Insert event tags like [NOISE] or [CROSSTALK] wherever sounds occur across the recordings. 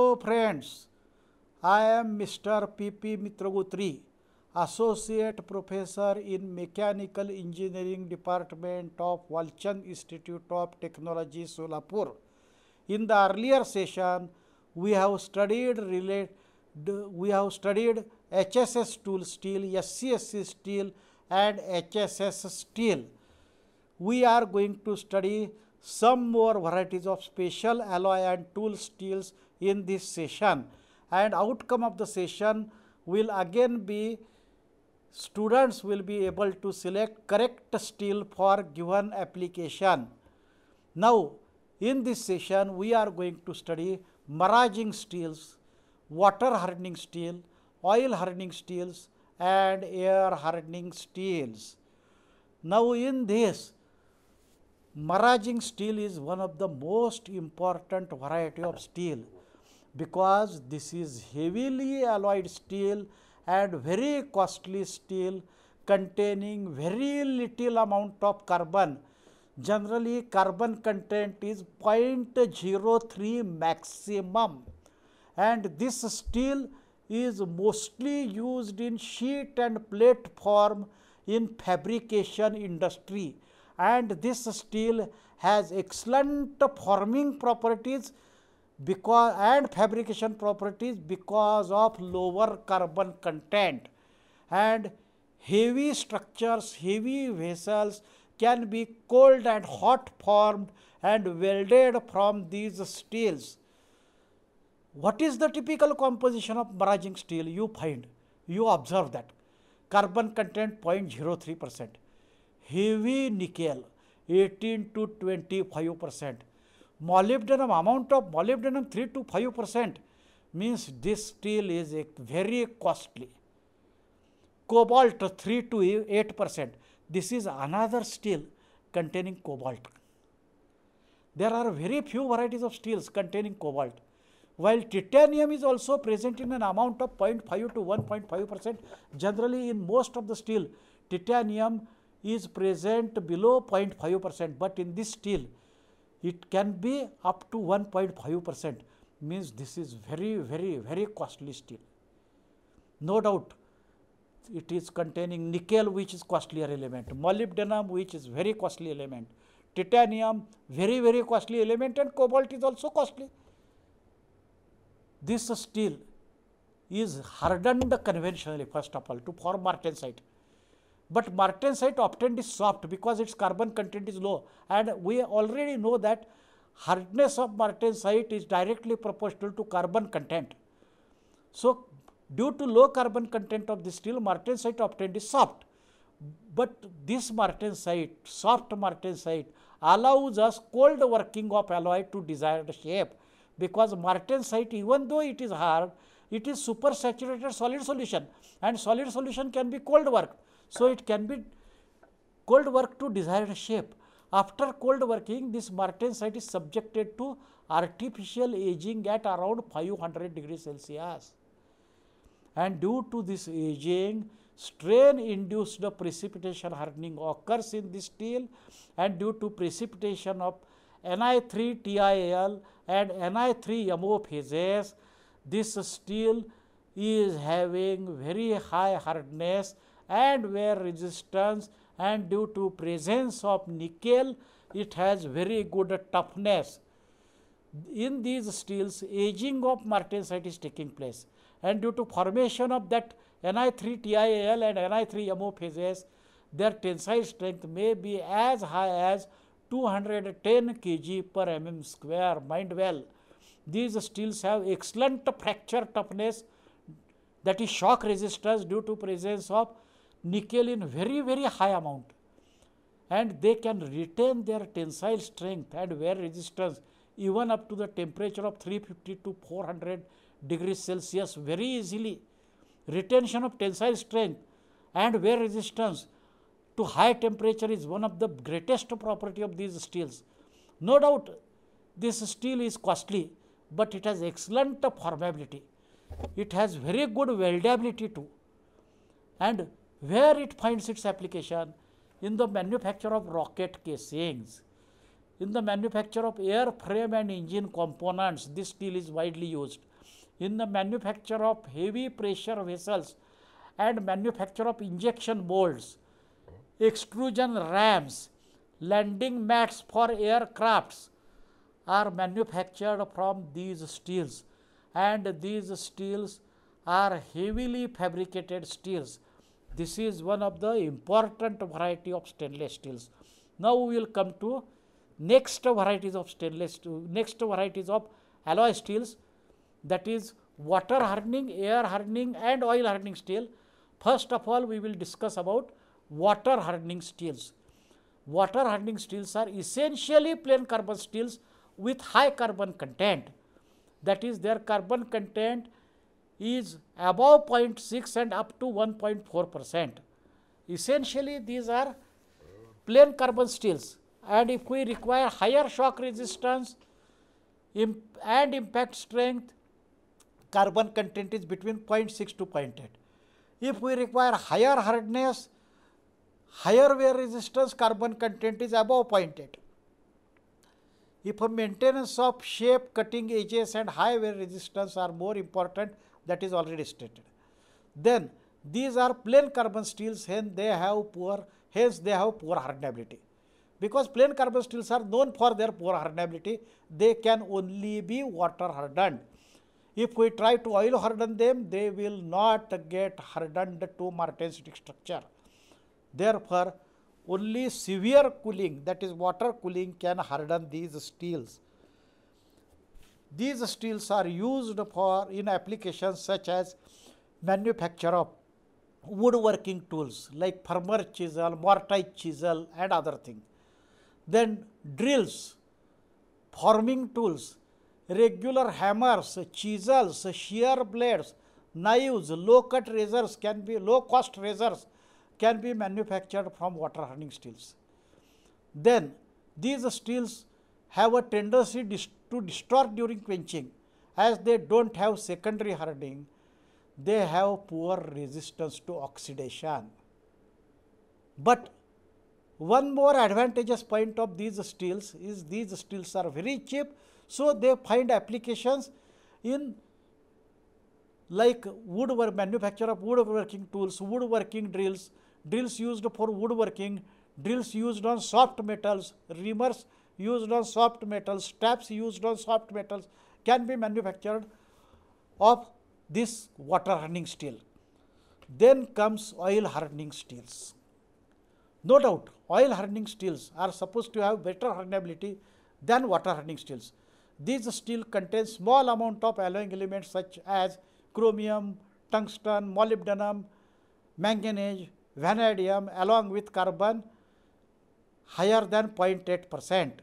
Hello oh, friends, I am Mr. P.P. Mitragutri, Associate Professor in Mechanical Engineering Department of Walchand Institute of Technology, Solapur. In the earlier session, we have studied related. we have studied HSS tool steel, SCSC steel and HSS steel. We are going to study some more varieties of special alloy and tool steels in this session and outcome of the session will again be students will be able to select correct steel for given application. Now, in this session we are going to study miraging steels, water hardening steel, oil hardening steels and air hardening steels. Now, in this miraging steel is one of the most important variety of steel because this is heavily alloyed steel and very costly steel containing very little amount of carbon. Generally, carbon content is 0.03 maximum and this steel is mostly used in sheet and plate form in fabrication industry and this steel has excellent forming properties because and fabrication properties because of lower carbon content and heavy structures, heavy vessels can be cold and hot formed and welded from these steels. What is the typical composition of brazing steel? You find, you observe that carbon content 0.03 percent, heavy nickel 18 to 25 percent, molybdenum amount of molybdenum 3 to 5 percent means this steel is a very costly. Cobalt 3 to 8 percent this is another steel containing cobalt. There are very few varieties of steels containing cobalt while titanium is also present in an amount of 0.5 to 1.5 percent generally in most of the steel titanium is present below 0.5 percent but in this steel it can be up to 1.5 percent means this is very very very costly steel. No doubt it is containing nickel which is costlier element, molybdenum which is very costly element, titanium very very costly element and cobalt is also costly. This steel is hardened conventionally first of all to form martensite but martensite obtained is soft because its carbon content is low. And we already know that hardness of martensite is directly proportional to carbon content. So, due to low carbon content of the steel, martensite obtained is soft. But this martensite, soft martensite, allows us cold working of alloy to desired shape because martensite, even though it is hard, it is super saturated solid solution and solid solution can be cold worked. So, it can be cold work to desired shape. After cold working, this martensite is subjected to artificial aging at around 500 degrees Celsius. And due to this aging, strain induced precipitation hardening occurs in the steel and due to precipitation of Ni3TiAl and Ni3MO phases, this steel is having very high hardness and wear resistance and due to presence of nickel it has very good toughness. In these steels aging of martensite is taking place and due to formation of that Ni3TiAl and Ni3MO phases their tensile strength may be as high as 210 kg per mm square mind well. These steels have excellent fracture toughness that is shock resistance due to presence of nickel in very very high amount and they can retain their tensile strength and wear resistance even up to the temperature of 350 to 400 degrees Celsius very easily. Retention of tensile strength and wear resistance to high temperature is one of the greatest property of these steels. No doubt this steel is costly, but it has excellent formability. It has very good weldability too. And where it finds its application in the manufacture of rocket casings in the manufacture of airframe and engine components this steel is widely used in the manufacture of heavy pressure vessels and manufacture of injection molds extrusion rams landing mats for aircrafts are manufactured from these steels and these steels are heavily fabricated steels this is one of the important variety of stainless steels. Now we will come to next varieties of stainless steel, next varieties of alloy steels that is water hardening, air hardening and oil hardening steel. First of all, we will discuss about water hardening steels. Water hardening steels are essentially plain carbon steels with high carbon content. That is, their carbon content is above 0.6 and up to 1.4 percent. Essentially, these are plain carbon steels and if we require higher shock resistance imp and impact strength, carbon content is between 0.6 to 0.8. If we require higher hardness, higher wear resistance, carbon content is above 0.8. If a maintenance of shape, cutting edges and high wear resistance are more important, that is already stated. Then these are plain carbon steels hence they have poor hence they have poor hardenability. Because plain carbon steels are known for their poor hardenability, they can only be water hardened. If we try to oil harden them, they will not get hardened to martensitic structure. Therefore, only severe cooling, that is water cooling, can harden these steels. These steels are used for in applications such as manufacture of woodworking tools like farmer chisel, mortise chisel and other things. Then drills, forming tools, regular hammers, chisels, shear blades, knives, low cut razors can be low cost razors can be manufactured from water hardening steels. Then these steels have a tendency to distort during quenching as they don't have secondary hardening they have poor resistance to oxidation but one more advantageous point of these steels is these steels are very cheap so they find applications in like woodwork manufacture of woodworking tools woodworking drills drills used for woodworking drills used on soft metals reamers used on soft metals, taps used on soft metals can be manufactured of this water hardening steel. Then comes oil hardening steels. No doubt oil hardening steels are supposed to have better hardenability than water hardening steels. These steel contains small amount of alloying elements such as chromium, tungsten, molybdenum, manganese, vanadium along with carbon higher than 0.8 percent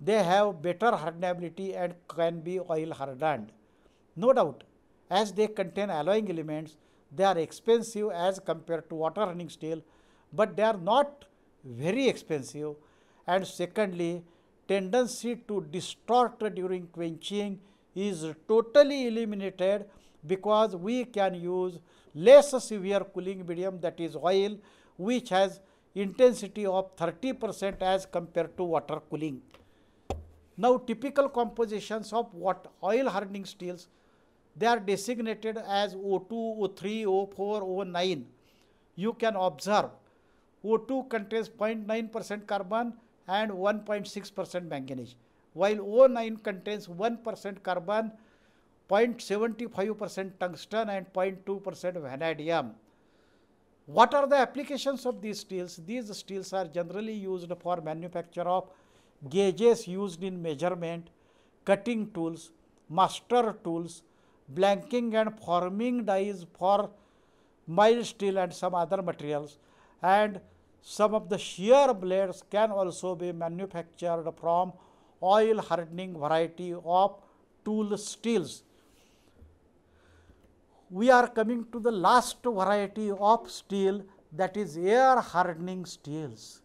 they have better hardenability and can be oil hardened. No doubt, as they contain alloying elements, they are expensive as compared to water running steel, but they are not very expensive. And secondly, tendency to distort during quenching is totally eliminated because we can use less severe cooling medium that is oil which has intensity of 30 percent as compared to water cooling. Now, typical compositions of what oil hardening steels, they are designated as O2, O3, O4, O9. You can observe O2 contains 0.9% carbon and 1.6% manganese, while O9 contains 1% carbon, 0.75% tungsten and 0.2% vanadium. What are the applications of these steels? These steels are generally used for manufacture of gauges used in measurement, cutting tools, master tools, blanking and forming dies for mild steel and some other materials and some of the shear blades can also be manufactured from oil hardening variety of tool steels. We are coming to the last variety of steel that is air hardening steels.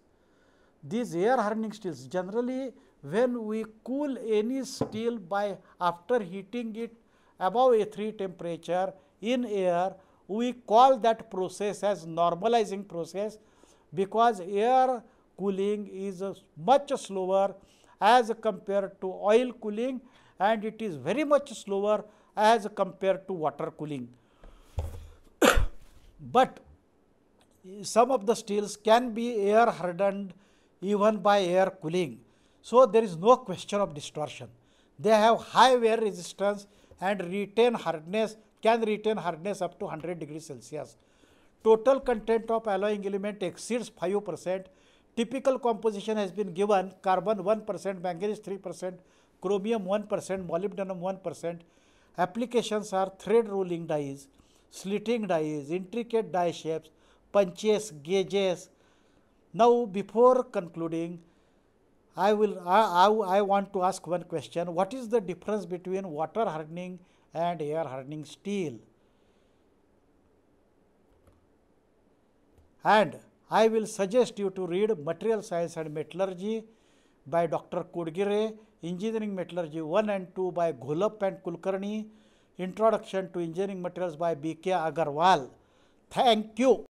These air hardening steels generally when we cool any steel by after heating it above a 3 temperature in air, we call that process as normalizing process because air cooling is much slower as compared to oil cooling and it is very much slower as compared to water cooling. [COUGHS] but some of the steels can be air hardened even by air cooling. So, there is no question of distortion. They have high wear resistance and retain hardness, can retain hardness up to 100 degrees Celsius. Total content of alloying element exceeds 5 percent. Typical composition has been given carbon 1 percent, manganese 3 percent, chromium 1 percent, molybdenum 1 percent. Applications are thread rolling dies, slitting dies, intricate die shapes, punches, gauges, now, before concluding, I will I, I, I want to ask one question. What is the difference between water hardening and air hardening steel? And I will suggest you to read Material Science and Metallurgy by Dr. Kudgire, Engineering Metallurgy 1 and 2 by Ghulup and Kulkarni, Introduction to Engineering Materials by B.K. Agarwal. Thank you.